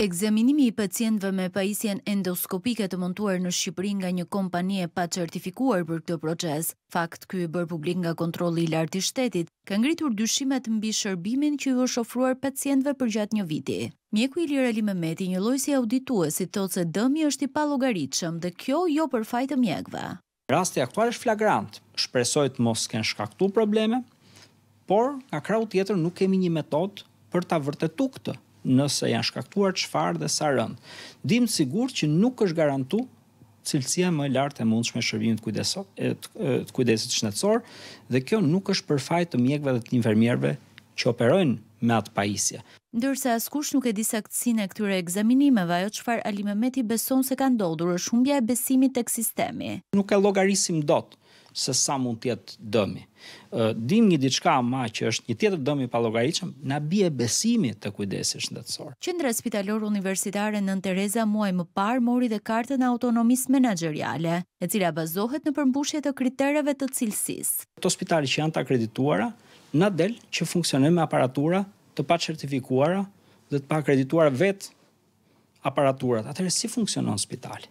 Ekzaminimi i pacientëve me pajisjen endoskopike të montuar në Shqipëri nga një kompani e pa certifikuar për këtë proces, fakt ky i bërë publik nga kontrolli i lartë i shtetit, ka ngritur dyshimet mbi shërbimin që ju është ofruar pacientëve përgjatë një viti. Mjeku Ilir Alimemeti, një lojës si audituesit, thotë se dëmi është i logaritëshëm, dhe kjo jo për faj të mjekëve. Rasti aktual është flagrant, shpresoj të mos kënë shkaktuar probleme, por nga kraut tjetër nuk kemi një metodë për ta vërtetuar këtë nëse janë shkaktuar çfarë dhe sa rënd. Dim sigurt që nuk është garantu cilësia më e lartë e mundshme e shërbimit kujdesor, e të kujdesit shëndetësor dhe kjo nuk është për faj të mjekëve dhe të infermierëve që operojnë me atë pajisje. Ndërsa askush nuk e di saktësinë e këtyre ekzaminimeve, ajo çfarë Alimemeti beson se ka ndodhur është humbja e besimit tek sistemi. Nuk e llogarisim dot se sa mund të jetë dëmi. Ë dim një diçka më që është një tjetër dëm i pallogaritshëm, na bie besimi te kujdesi shëndetësor. Qendra Spitalore Universitare Nën Tereza muaj më parë mori dhe kartën e autonomisë menaxheriale, e cila bazohet në përmbushje të kritereve të cilësisë. Ato spitale që janë të akredituara na del që funksionojnë me aparatura të pa certifikuara dhe të pa akredituara vetë aparaturat. Atëherë si funksionon spitali?